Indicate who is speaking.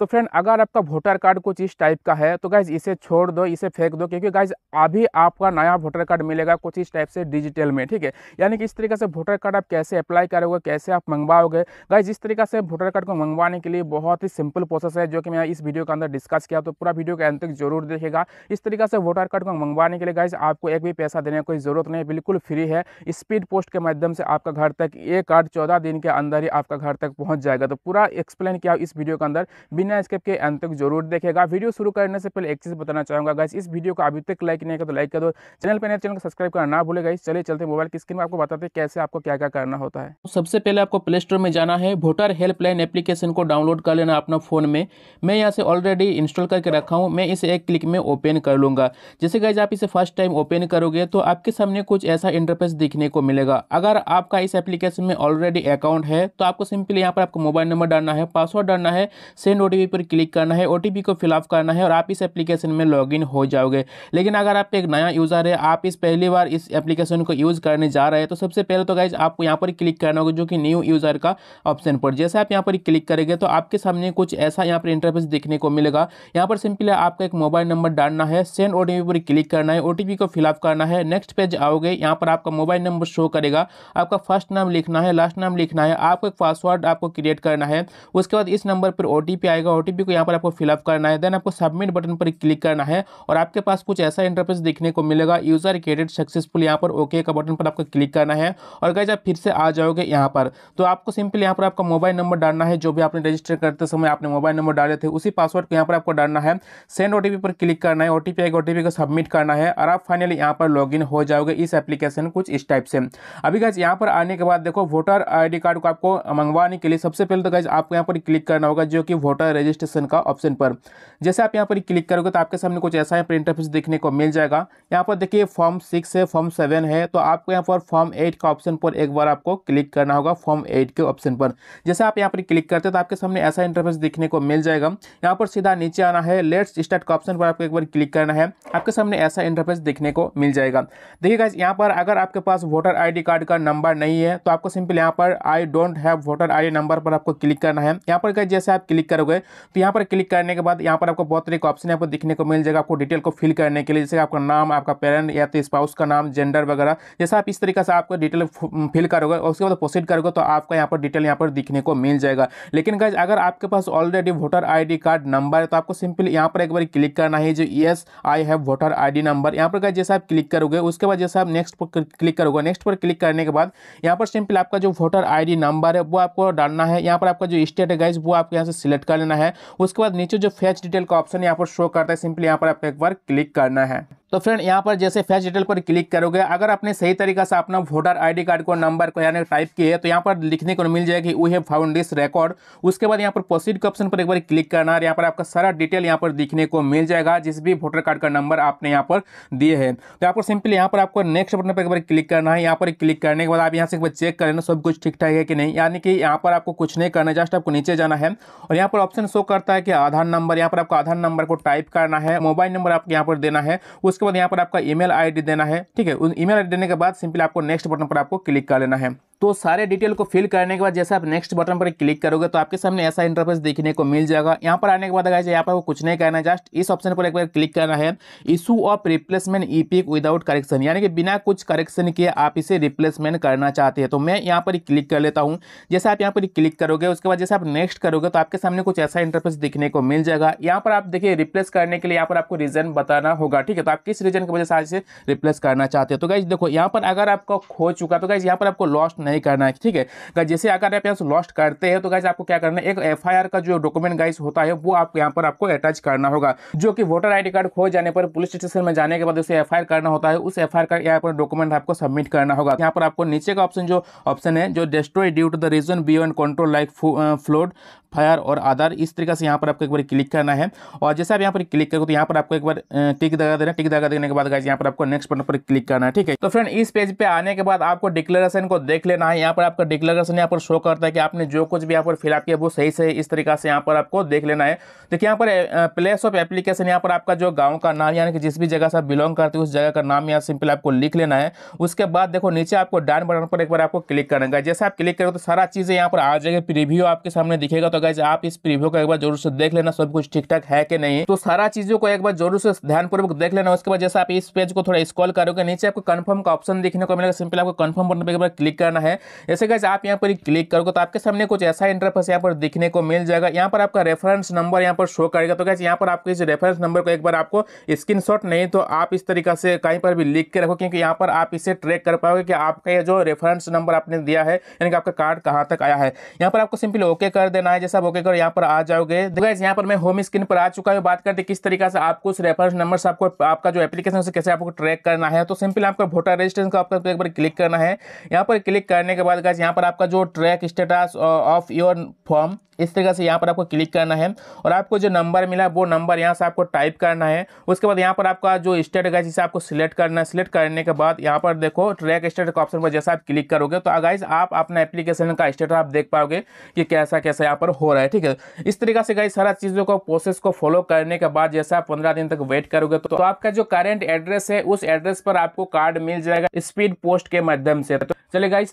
Speaker 1: तो फ्रेंड अगर आपका वोटर कार्ड कुछ इस टाइप का है तो गाइज इसे छोड़ दो इसे फेंक दो क्योंकि गाइज अभी आपका नया वोटर कार्ड मिलेगा कुछ इस टाइप से डिजिटल में ठीक है यानी कि इस तरीके से वोटर कार्ड आप कैसे अप्लाई करोगे कैसे आप मंगवाओगे गाइज इस तरीके से वोटर कार्ड को मंगवाने के लिए बहुत ही सिंपल प्रोसेस है जो कि मैं इस वीडियो के अंदर डिस्कस किया तो पूरा वीडियो के अंत तक जरूर देखेगा इस तरीके से वोटर कार्ड को मंगवाने के लिए गाइज आपको एक भी पैसा देने की जरूरत नहीं बिल्कुल फ्री है स्पीड पोस्ट के माध्यम से आपका घर तक ये कार्ड चौदह दिन के अंदर ही आपका घर तक पहुँच जाएगा तो पूरा एक्सप्लेन किया इस वीडियो के अंदर बिना बिना स्किप के अंत तक जरूर देखेगा वीडियो शुरू करने से पहले एक चीज़ बताना चाहूंगा गाइस इस वीडियो को अभी तक लाइक नहीं कर तो लाइक कर दो चैनल पर नए तो चैनल को सब्सक्राइब करना ना भूलेगा इस चले चलते मोबाइल की स्क्रीन में आपको बताते हैं कैसे आपको क्या क्या करना होता है तो सबसे पहले आपको प्ले स्टोर में जाना है वोटर हेल्पलाइन एप्लीकेशन को डाउनलोड कर लेना अपना फ़ोन में मैं यहाँ से ऑलरेडी इंस्टॉल करके रखा हूँ मैं इसे एक क्लिक में ओपन कर लूंगा जैसे गाइज आप इसे फर्स्ट टाइम ओपन करोगे तो आपके सामने कुछ ऐसा इंटरफेस दिखने को मिलेगा अगर आपका इस एप्लीकेशन में ऑलरेडी अकाउंट है तो आपको सिंपली यहाँ पर आपको मोबाइल नंबर डालना है पासवर्ड डालना है सेंड ओ वी पर क्लिक करना है ओ को फिलअप करना है और आप इस एप्लीकेशन में लॉग हो जाओगे लेकिन अगर आप एक नया यूज़र है आप इस पहली बार इस एप्लीकेशन को यूज़ करने जा रहे हैं तो सबसे पहले तो गाइज आपको यहाँ पर क्लिक करना होगा जो कि न्यू यूज़र का ऑप्शन पर जैसे आप यहाँ पर क्लिक करेंगे तो आपके सामने कुछ ऐसा यहाँ पर इंटरफेस देखने को मिलेगा यहाँ पर सिंपली आपका एक मोबाइल नंबर डालना है सेंड ओ पर क्लिक करना है ओ को फिलअप करना है नेक्स्ट पेज आओगे यहाँ पर आपका मोबाइल नंबर शो करेगा आपका फर्स्ट नाम लिखना है लास्ट नाम लिखना है आपको एक पासवर्ड आपको क्रिएट करना है उसके बाद इस नंबर पर ओ आएगा जाएगा ओ को यहाँ पर आपको फिलअप करना है देन आपको सबमिट बटन पर क्लिक करना है और आपके पास कुछ ऐसा इंटरफेस देखने को मिलेगा यूजर क्रेडिट सक्सेसफुल यहाँ पर ओके का बटन पर आपको क्लिक करना है और गए आप फिर से आ जाओगे यहाँ पर तो आपको सिंपल यहाँ पर आपका मोबाइल नंबर डालना है जो भी आपने रजिस्टर करते समय आपने मोबाइल नंबर डाले थे उसी पासवर्ड को यहाँ पर आपको डालना है सेंड ओ पर क्लिक करना है ओ टी आएगा ओ को सबमिट करना है और आप फाइनली यहाँ पर लॉग हो जाओगे इस एप्लीकेशन कुछ इस टाइप से अभी गैस यहाँ पर आने के बाद देखो वोटर आईडी कार्ड को आपको मंगवाने के लिए सबसे पहले तो गैस आपको यहाँ पर क्लिक करना होगा जो कि वोटर रजिस्ट्रेशन का ऑप्शन पर जैसे आप यहाँ पर क्लिक करोगे तो आपके सामने कुछ ऐसा है प्रिंट ऑफिस देखने को मिल जाएगा यहाँ पर देखिए फॉर्म सिक्स है फॉर्म सेवन है तो आपको यहाँ पर फॉर्म एट का ऑप्शन पर एक बार आपको क्लिक करना होगा फॉर्म एट के ऑप्शन पर जैसे आप यहाँ पर क्लिक करते हो तो आपके सामने ऐसा इंटरफेस देखने को मिल जाएगा यहाँ पर सीधा नीचे आना है लेट्स स्टार्ट का ऑप्शन पर आपको एक बार क्लिक करना है आपके सामने ऐसा इंटरफेस देखने को मिल जाएगा देखिएगा यहाँ पर अगर आपके पास वोटर आई कार्ड का नंबर नहीं है तो आपको सिंपल यहाँ पर I don't have voter I number पर आपको क्लिक करना है यहाँ पर जैसे आप क्लिक करोगे तो यहाँ पर क्लिक करने के बाद यहाँ पर आपको बहुत तरीके ऑप्शन ऑप्शन पर दिखने को मिल जाएगा आपको डिटेल को फिल करने के लिए जैसे आपका नाम आपका पेरेंट या तो स्पाउस का नाम जेंडर वगैरह जैसा आप इस तरीके से आपको डिटेल फिल करोगे और उसके बाद प्रोसीड करोगे तो आपका यहाँ पर डिटेल यहाँ पर दिखने को मिल जाएगा लेकिन गाइज अगर आपके पास already voter I card number है तो आपको सिंपल यहाँ पर एक बार क्लिक करना है जो yes I have voter I number यहाँ पर गाइज जैसा आप क्लिक करोगे उसके बाद जैसा आप नेक्स्ट पर क्लिक करोगे नेक्स्ट पर क्लिक करने के बाद यहाँ पर सिंपल आपका जो वोटर आई नंबर है वो आपको डालना है यहाँ पर आपका जो स्टेट है गाइज वो आपको यहाँ से सिलेक्ट कर लेना करना है उसके बाद नीचे जो फेच डिटेल का ऑप्शन यहाँ पर शो करता है सिंपली यहाँ पर आपको एक बार क्लिक करना है तो फ्रेंड यहाँ पर जैसे फैच डिटेल पर क्लिक करोगे अगर आपने सही तरीका से अपना वोटर आईडी कार्ड को नंबर को यानी टाइप किए तो यहाँ पर लिखने को मिल जाएगी we have found this record उसके बाद यहाँ पर प्रोसीड के ऑप्शन पर एक बार क्लिक करना है यहाँ पर आपका सारा डिटेल यहाँ पर दिखने को मिल जाएगा जिस भी वोटर कार्ड का नंबर आपने यहाँ पर दिए है तो यहाँ पर सिंपली यहाँ पर आपको नेक्स्ट बटन पर एक बार क्लिक करना है यहाँ पर क्लिक करने के बाद आप यहाँ से एक बार चेक कर लेना सब कुछ ठीक ठाक है कि नहीं यानी कि यहाँ पर आपको कुछ नहीं करना जस्ट आपको नीचे जाना है और यहाँ पर ऑप्शन शो करता है कि आधार नंबर यहाँ पर आपको आधार नंबर को टाइप करना है मोबाइल नंबर आपको यहाँ पर देना है उस उसके बाद यहाँ पर आपका ईमेल आईडी देना है ठीक है उस ईमेल आईडी देने के बाद सिंपली आपको नेक्स्ट बटन पर आपको क्लिक कर लेना है तो सारे डिटेल को फिल करने के बाद जैसे आप नेक्स्ट बटन पर क्लिक करोगे तो आपके सामने ऐसा इंटरफेस देखने को मिल जाएगा यहाँ पर आने के बाद अगर यहाँ पर कुछ नहीं करना है जस्ट इस ऑप्शन पर एक बार क्लिक करना है issue of replacement E without correction यानी कि बिना कुछ करेक्शन के आप इसे रिप्लेसमेंट करना चाहते हैं तो मैं यहाँ पर क्लिक कर लेता हूँ जैसे आप यहाँ पर क्लिक करोगे उसके बाद जैसे आप नेक्स्ट करोगे तो आपके सामने कुछ ऐसा इंटरफेस देखने को मिल जाएगा यहाँ पर आप देखिए रिप्लेस करने के लिए यहाँ पर आपको रीज़न बताना होगा ठीक है तो आप किस रीज़न की वजह से आज रिप्लेस करना चाहते हैं तो गाइज देखो यहाँ पर अगर आपका खो चुका तो गाइज यहाँ पर आपको लॉस्ट नहीं करना है ठीक है गाइज जैसे अगर आप यहाँ से लॉस्ट करते हैं तो गाइस आपको क्या करना है एक एफ का जो डॉक्यूमेंट गाइस होता है वो आपको यहाँ पर आपको अटैच करना होगा जो कि वोटर आई कार्ड खो जाने पर पुलिस स्टेशन में जाने के बाद उसे एफ करना होता है उस एफ का यहाँ पर डॉक्यूमेंट आपको सबमिट करना होगा यहाँ पर आपको नीचे का ऑप्शन जो ऑप्शन है जो destroy due to the reason beyond control like flood fire और आधार इस तरीके से यहाँ पर आपको एक बार क्लिक करना है और जैसे आप यहाँ पर क्लिक करोगे तो यहाँ पर आपको एक बार टिक दगा देना टिक दगा देने के बाद गाइस यहाँ पर आपको नेक्स्ट बटन पर क्लिक करना है ठीक है तो फ्रेंड इस पेज पे आने के बाद आपको डिक्लेरेशन को देख लेना ना है यहाँ पर आपका डिक्लेरेशन यहाँ पर शो करता है कि आपने जो कुछ भी यहाँ पर फिलअप किया वो सही से इस तरीका से यहाँ पर आपको देख लेना है देखिए यहाँ पर प्लेस ऑफ एप्लीकेशन यहाँ पर आपका जो गाँव का नाम यानी कि जिस भी जगह से आप बिलोंग करते हैं उस जगह का नाम यहाँ सिंपल आपको लिख लेना है उसके बाद देखो नीचे आपको डाइन बटन पर एक बार आपको क्लिक करना है जैसे आप क्लिक करोगे तो सारा चीज़ें यहाँ पर आ जाएगी प्रिव्यू आपके सामने दिखेगा तो गैज आप इस प्रिव्यू का एक बार जरूर से देख लेना सब कुछ ठीक ठाक है कि नहीं तो सारा चीज़ों को एक बार जरूर से ध्यानपूर्वक देख लेना उसके बाद जैसे आप इस पेज को थोड़ा स्कॉल करोगे नीचे आपको कन्फर्म का ऑप्शन देखने को मिलेगा सिंपल आपको कन्फर्म बटन पर एक बार क्लिक करना है है जैसे गैस आप यहाँ पर क्लिक करोगे तो आपके सामने कुछ ऐसा इंटरफेस यहाँ पर दिखने को मिल जाएगा यहाँ पर आपका रेफरेंस नंबर यहाँ पर शो करेगा तो गैस यहाँ पर आपके इस रेफरेंस नंबर को एक बार आपको स्क्रीन नहीं तो आप इस तरीका से कहीं पर भी लिख के रखो क्योंकि यहाँ पर आप इसे ट्रैक कर पाओगे कि आपका ये जो रेफरेंस नंबर आपने दिया है यानी कि आपका कार्ड कहाँ तक आया है यहाँ पर आपको सिंपली ओके कर देना है जैसा ओके कर यहाँ पर आ जाओगे तो गैस यहाँ पर मैं होम स्क्रीन पर आ चुका हूँ बात करते किस तरीका से आपको उस रेफरेंस नंबर से आपको आपका जो एप्लीकेशन से कैसे आपको ट्रैक करना है तो सिंपल आपका वोटर रजिस्ट्रेशन को आपको एक बार क्लिक करना है यहाँ पर क्लिक कर करने के बाद गैस यहाँ पर आपका जो track status of your form इस तरीके से यहाँ पर आपको क्लिक करना है और आपको जो नंबर मिला है वो नंबर यहाँ से आपको टाइप करना है उसके बाद यहाँ पर आपका जो स्टेट गैस इसे आपको सिलेक्ट करना है सिलेक्ट करने के बाद यहाँ पर देखो ट्रैक स्टेट का ऑप्शन पर जैसा आप क्लिक करोगे तो गाइज uh, आप अपना एप्लीकेशन का स्टेटस आप देख पाओगे कि कैसा कैसा यहाँ पर हो रहा है ठीक है इस तरीके से गाइज सारा चीज़ों को प्रोसेस को फॉलो करने के बाद जैसे आप पंद्रह दिन तक वेट करोगे तो, तो आपका जो करेंट एड्रेस है उस एड्रेस पर आपको कार्ड मिल जाएगा स्पीड पोस्ट के माध्यम से तो चले गाइज